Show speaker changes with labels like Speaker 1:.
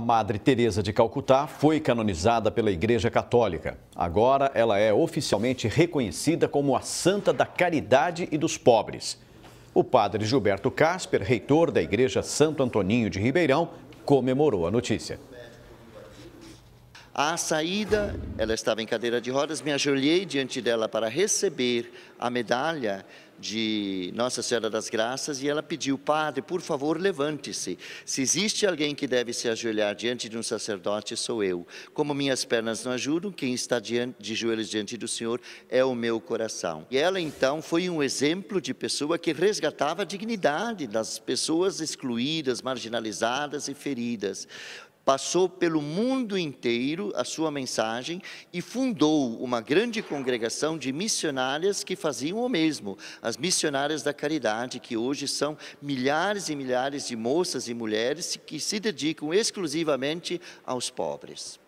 Speaker 1: A Madre Teresa de Calcutá foi canonizada pela Igreja Católica. Agora ela é oficialmente reconhecida como a Santa da Caridade e dos Pobres. O padre Gilberto Casper, reitor da Igreja Santo Antoninho de Ribeirão, comemorou a notícia.
Speaker 2: À saída, ela estava em cadeira de rodas, me ajoelhei diante dela para receber a medalha de Nossa Senhora das Graças e ela pediu, Padre, por favor, levante-se. Se existe alguém que deve se ajoelhar diante de um sacerdote, sou eu. Como minhas pernas não ajudam, quem está diante, de joelhos diante do Senhor é o meu coração. E ela, então, foi um exemplo de pessoa que resgatava a dignidade das pessoas excluídas, marginalizadas e feridas passou pelo mundo inteiro a sua mensagem e fundou uma grande congregação de missionárias que faziam o mesmo, as missionárias da caridade, que hoje são milhares e milhares de moças e mulheres que se dedicam exclusivamente aos pobres.